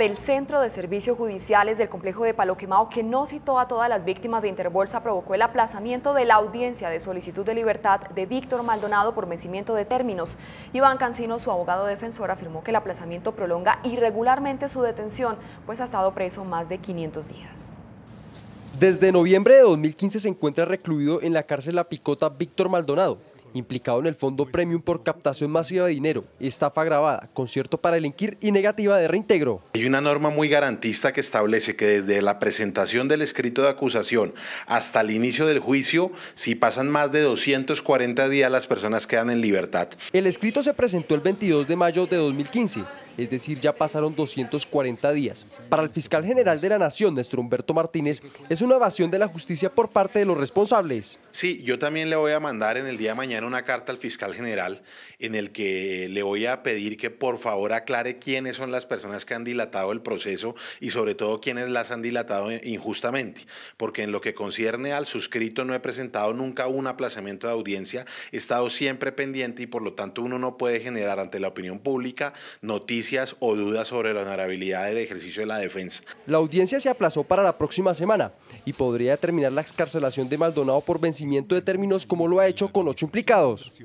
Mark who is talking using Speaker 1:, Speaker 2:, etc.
Speaker 1: del Centro de Servicios Judiciales del Complejo de Paloquemao, que no citó a todas las víctimas de Interbolsa, provocó el aplazamiento de la audiencia de solicitud de libertad de Víctor Maldonado por vencimiento de términos. Iván Cancino, su abogado defensor, afirmó que el aplazamiento prolonga irregularmente su detención, pues ha estado preso más de 500 días.
Speaker 2: Desde noviembre de 2015 se encuentra recluido en la cárcel La Picota Víctor Maldonado, implicado en el fondo premium por captación masiva de dinero, estafa grabada, concierto para delinquir y negativa de reintegro.
Speaker 3: Hay una norma muy garantista que establece que desde la presentación del escrito de acusación hasta el inicio del juicio, si pasan más de 240 días, las personas quedan en libertad. El escrito se presentó el 22 de mayo de 2015 es decir, ya pasaron 240
Speaker 2: días. Para el fiscal general de la Nación, nuestro Humberto Martínez, es una evasión de la justicia por parte de los responsables.
Speaker 3: Sí, yo también le voy a mandar en el día de mañana una carta al fiscal general en el que le voy a pedir que por favor aclare quiénes son las personas que han dilatado el proceso y sobre todo quiénes las han dilatado injustamente, porque en lo que concierne al suscrito no he presentado nunca un aplazamiento de audiencia, he estado siempre pendiente y por lo tanto uno no puede generar ante la opinión pública noticias o dudas sobre la honorabilidad del ejercicio de la defensa.
Speaker 2: La audiencia se aplazó para la próxima semana y podría terminar la excarcelación de Maldonado por vencimiento de términos como lo ha hecho con ocho implicados.